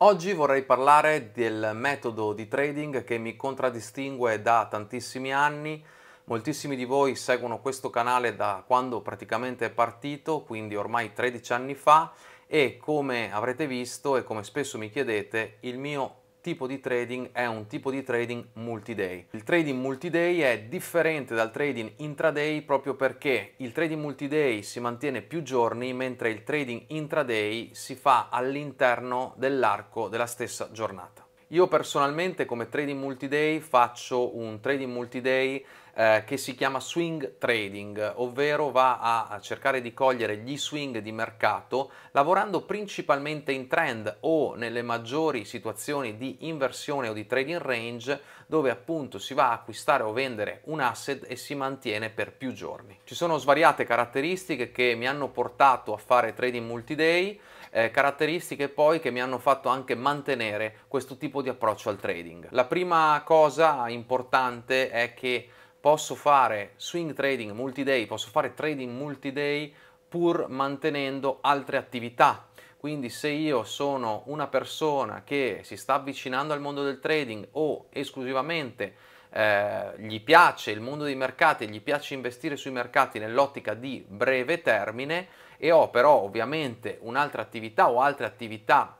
Oggi vorrei parlare del metodo di trading che mi contraddistingue da tantissimi anni. Moltissimi di voi seguono questo canale da quando praticamente è partito, quindi ormai 13 anni fa, e come avrete visto e come spesso mi chiedete, il mio tipo di trading è un tipo di trading multi-day. Il trading multi-day è differente dal trading intraday proprio perché il trading multi-day si mantiene più giorni mentre il trading intraday si fa all'interno dell'arco della stessa giornata. Io personalmente come trading multi-day faccio un trading multi-day eh, che si chiama swing trading, ovvero va a, a cercare di cogliere gli swing di mercato lavorando principalmente in trend o nelle maggiori situazioni di inversione o di trading range dove appunto si va a acquistare o vendere un asset e si mantiene per più giorni. Ci sono svariate caratteristiche che mi hanno portato a fare trading multiday, eh, caratteristiche poi che mi hanno fatto anche mantenere questo tipo di approccio al trading. La prima cosa importante è che posso fare swing trading multi-day, posso fare trading multi-day pur mantenendo altre attività. Quindi se io sono una persona che si sta avvicinando al mondo del trading o esclusivamente eh, gli piace il mondo dei mercati, gli piace investire sui mercati nell'ottica di breve termine e ho però ovviamente un'altra attività o altre attività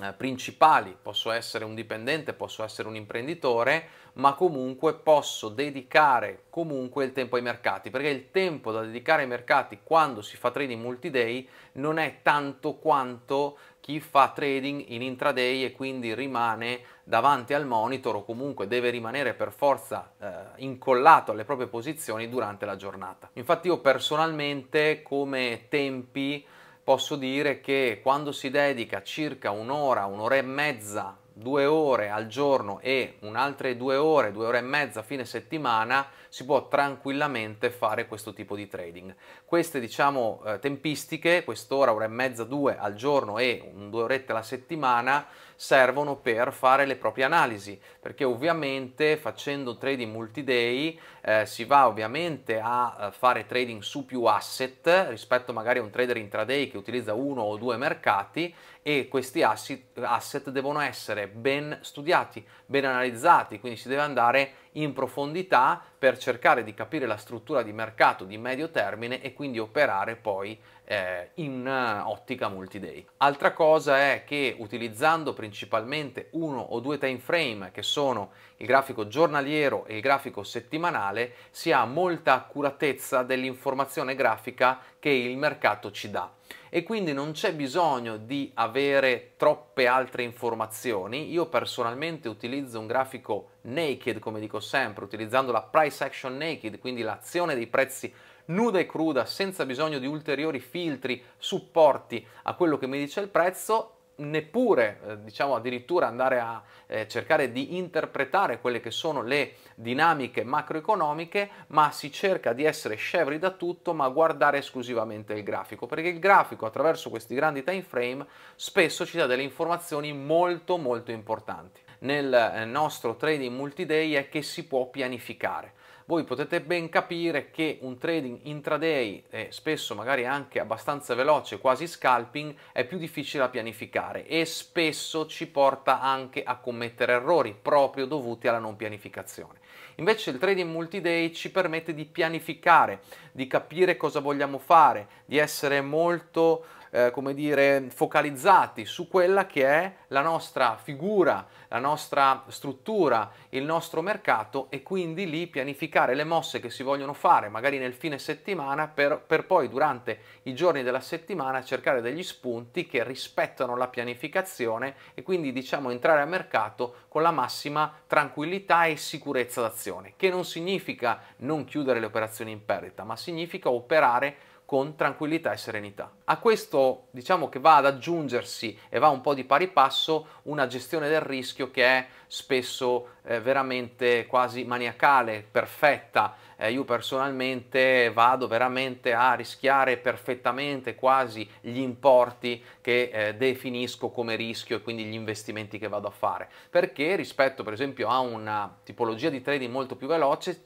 eh, principali, posso essere un dipendente, posso essere un imprenditore, ma comunque posso dedicare comunque il tempo ai mercati, perché il tempo da dedicare ai mercati quando si fa trading multiday non è tanto quanto chi fa trading in intraday e quindi rimane davanti al monitor o comunque deve rimanere per forza eh, incollato alle proprie posizioni durante la giornata. Infatti io personalmente come tempi posso dire che quando si dedica circa un'ora, un'ora e mezza, due ore al giorno e un'altra due ore, due ore e mezza a fine settimana, si può tranquillamente fare questo tipo di trading. Queste diciamo eh, tempistiche, quest'ora, ora e mezza, due al giorno e un due orette alla settimana, servono per fare le proprie analisi, perché ovviamente facendo trading multi-day eh, si va ovviamente a eh, fare trading su più asset rispetto magari a un trader intraday che utilizza uno o due mercati e questi asset, asset devono essere ben studiati, ben analizzati, quindi si deve andare in profondità per cercare di capire la struttura di mercato di medio termine e quindi operare poi eh, in eh, ottica multi-day. Altra cosa è che utilizzando principalmente uno o due time frame che sono il grafico giornaliero e il grafico settimanale si ha molta accuratezza dell'informazione grafica che il mercato ci dà e quindi non c'è bisogno di avere troppe altre informazioni. Io personalmente utilizzo un grafico naked, come dico sempre, utilizzando la price action naked, quindi l'azione dei prezzi nuda e cruda, senza bisogno di ulteriori filtri, supporti a quello che mi dice il prezzo neppure eh, diciamo addirittura andare a eh, cercare di interpretare quelle che sono le dinamiche macroeconomiche, ma si cerca di essere scevri da tutto, ma guardare esclusivamente il grafico, perché il grafico attraverso questi grandi time frame spesso ci dà delle informazioni molto molto importanti. Nel eh, nostro trading multiday è che si può pianificare voi potete ben capire che un trading intraday e spesso magari anche abbastanza veloce, quasi scalping, è più difficile da pianificare e spesso ci porta anche a commettere errori proprio dovuti alla non pianificazione. Invece il trading multi-day ci permette di pianificare, di capire cosa vogliamo fare, di essere molto eh, come dire, focalizzati su quella che è la nostra figura, la nostra struttura, il nostro mercato e quindi lì pianificare le mosse che si vogliono fare, magari nel fine settimana, per, per poi durante i giorni della settimana cercare degli spunti che rispettano la pianificazione e quindi diciamo entrare a mercato con la massima tranquillità e sicurezza d'azione, che non significa non chiudere le operazioni in perdita, ma significa operare con tranquillità e serenità. A questo diciamo che va ad aggiungersi e va un po' di pari passo una gestione del rischio che è spesso eh, veramente quasi maniacale, perfetta. Eh, io personalmente vado veramente a rischiare perfettamente quasi gli importi che eh, definisco come rischio e quindi gli investimenti che vado a fare. Perché rispetto per esempio a una tipologia di trading molto più veloce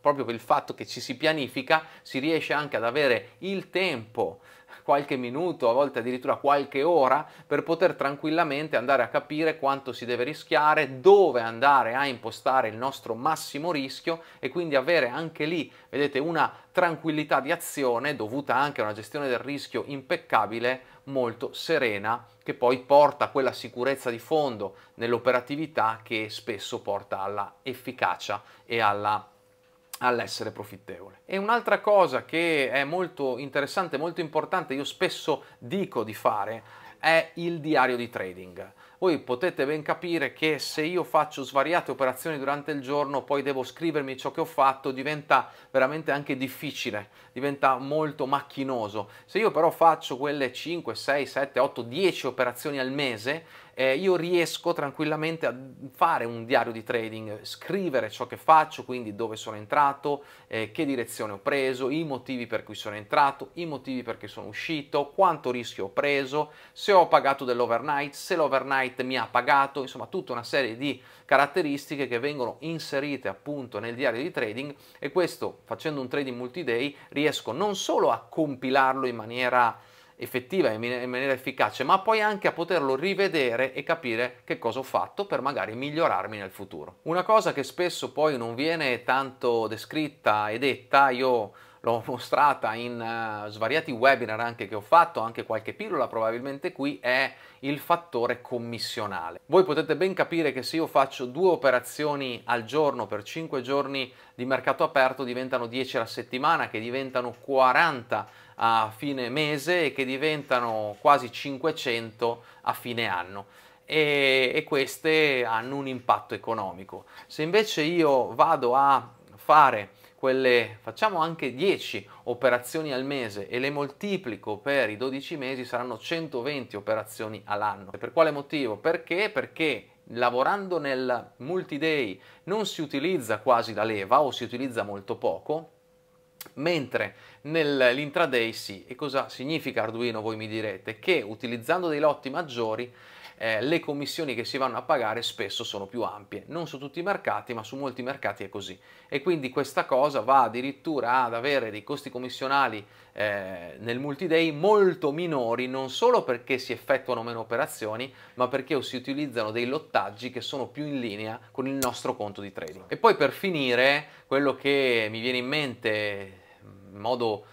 proprio per il fatto che ci si pianifica, si riesce anche ad avere il tempo, qualche minuto, a volte addirittura qualche ora, per poter tranquillamente andare a capire quanto si deve rischiare, dove andare a impostare il nostro massimo rischio e quindi avere anche lì, vedete, una tranquillità di azione dovuta anche a una gestione del rischio impeccabile, molto serena, che poi porta a quella sicurezza di fondo nell'operatività che spesso porta alla efficacia e alla all'essere profittevole. E un'altra cosa che è molto interessante, molto importante, io spesso dico di fare, è il diario di trading voi potete ben capire che se io faccio svariate operazioni durante il giorno, poi devo scrivermi ciò che ho fatto, diventa veramente anche difficile, diventa molto macchinoso. Se io però faccio quelle 5, 6, 7, 8, 10 operazioni al mese, eh, io riesco tranquillamente a fare un diario di trading, scrivere ciò che faccio, quindi dove sono entrato, eh, che direzione ho preso, i motivi per cui sono entrato, i motivi perché sono uscito, quanto rischio ho preso, se ho pagato dell'overnight, se l'overnight site mi ha pagato, insomma tutta una serie di caratteristiche che vengono inserite appunto nel diario di trading e questo facendo un trading multi-day riesco non solo a compilarlo in maniera effettiva in maniera efficace, ma poi anche a poterlo rivedere e capire che cosa ho fatto per magari migliorarmi nel futuro. Una cosa che spesso poi non viene tanto descritta e detta, io l'ho mostrata in uh, svariati webinar anche che ho fatto, anche qualche pillola probabilmente qui, è il fattore commissionale. Voi potete ben capire che se io faccio due operazioni al giorno per 5 giorni di mercato aperto diventano 10 alla settimana, che diventano 40 a fine mese e che diventano quasi 500 a fine anno e, queste hanno un impatto economico. Se invece io vado a fare quelle facciamo anche 10 operazioni al mese e le moltiplico per i 12 mesi saranno 120 operazioni all'anno. per quale motivo? Perché? Perché lavorando nel multi-day non si utilizza quasi la leva o si utilizza molto poco, mentre nell'intraday sì. E cosa significa Arduino? Voi mi direte che utilizzando dei lotti maggiori eh, le commissioni che si vanno a pagare spesso sono più ampie, non su tutti i mercati ma su molti mercati è così e quindi questa cosa va addirittura ad avere dei costi commissionali eh, nel multi-day molto minori non solo perché si effettuano meno operazioni ma perché si utilizzano dei lottaggi che sono più in linea con il nostro conto di trading. E poi per finire quello che mi viene in mente in modo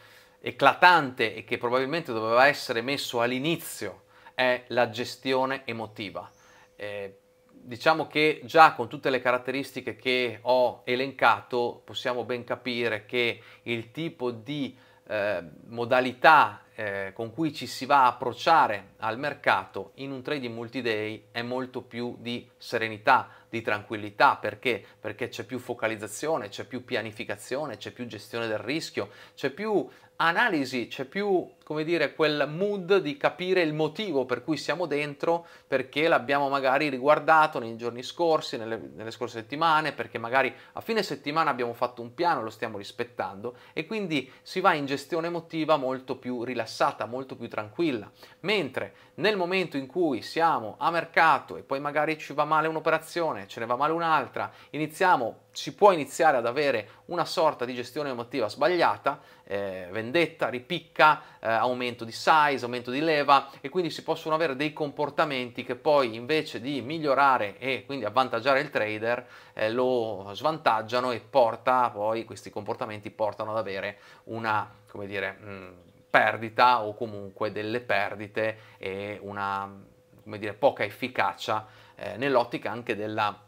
eclatante e che probabilmente doveva essere messo all'inizio è la gestione emotiva. Eh, diciamo che già con tutte le caratteristiche che ho elencato possiamo ben capire che il tipo di eh, modalità eh, con cui ci si va a approcciare al mercato in un trading multiday è molto più di serenità, di tranquillità, perché? Perché c'è più focalizzazione, c'è più pianificazione, c'è più gestione del rischio, c'è più analisi, c'è più come dire, quel mood di capire il motivo per cui siamo dentro, perché l'abbiamo magari riguardato nei giorni scorsi, nelle, nelle scorse settimane, perché magari a fine settimana abbiamo fatto un piano e lo stiamo rispettando e quindi si va in gestione emotiva molto più rilassata, molto più tranquilla. Mentre nel momento in cui siamo a mercato e poi magari ci va male un'operazione, ce ne va male un'altra, iniziamo si può iniziare ad avere una sorta di gestione emotiva sbagliata, eh, vendetta, ripicca, eh, eh, aumento di size, aumento di leva e quindi si possono avere dei comportamenti che poi invece di migliorare e quindi avvantaggiare il trader eh, lo svantaggiano e porta poi questi comportamenti portano ad avere una, come dire, mh, mm, perdita o comunque delle perdite e una, come dire, poca efficacia eh, nell'ottica anche della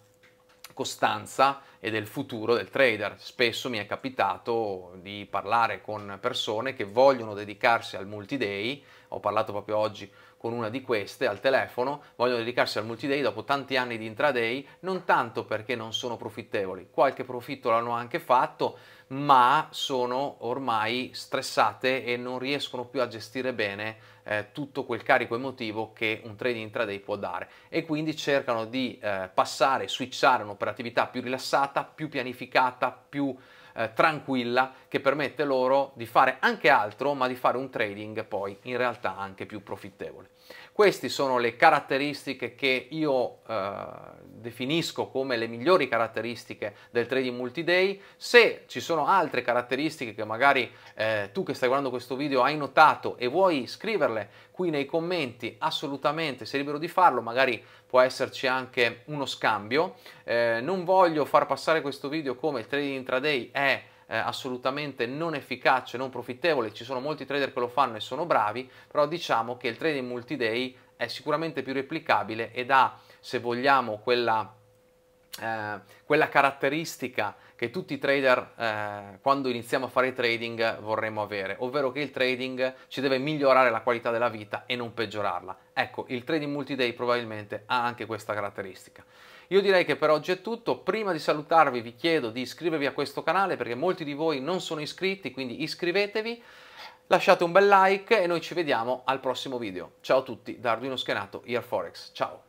costanza e del futuro del trader. Spesso mi è capitato di parlare con persone che vogliono dedicarsi al multi-day, ho parlato proprio oggi con una di queste al telefono, vogliono dedicarsi al multiday dopo tanti anni di intraday, non tanto perché non sono profittevoli, qualche profitto l'hanno anche fatto, ma sono ormai stressate e non riescono più a gestire bene eh, tutto quel carico emotivo che un trading intraday può dare e quindi cercano di eh, passare, switchare un'operatività più rilassata, più pianificata, più eh, tranquilla che permette loro di fare anche altro, ma di fare un trading poi in realtà anche più profittevole. Queste sono le caratteristiche che io eh, definisco come le migliori caratteristiche del trading multiday. Se ci sono altre caratteristiche che magari eh, tu che stai guardando questo video hai notato e vuoi scriverle qui nei commenti assolutamente sei libero di farlo, magari può esserci anche uno scambio. Eh, non voglio far passare questo video come il trading intraday è eh, assolutamente non efficace, non profittevole, ci sono molti trader che lo fanno e sono bravi, però diciamo che il trading multiday è sicuramente più replicabile ed ha, se vogliamo, quella eh, quella caratteristica che tutti i trader eh, quando iniziamo a fare trading vorremmo avere, ovvero che il trading ci deve migliorare la qualità della vita e non peggiorarla. Ecco, il trading multiday probabilmente ha anche questa caratteristica. Io direi che per oggi è tutto, prima di salutarvi vi chiedo di iscrivervi a questo canale perché molti di voi non sono iscritti, quindi iscrivetevi, lasciate un bel like e noi ci vediamo al prossimo video. Ciao a tutti da Arduino Schenato, Ear Forex, ciao!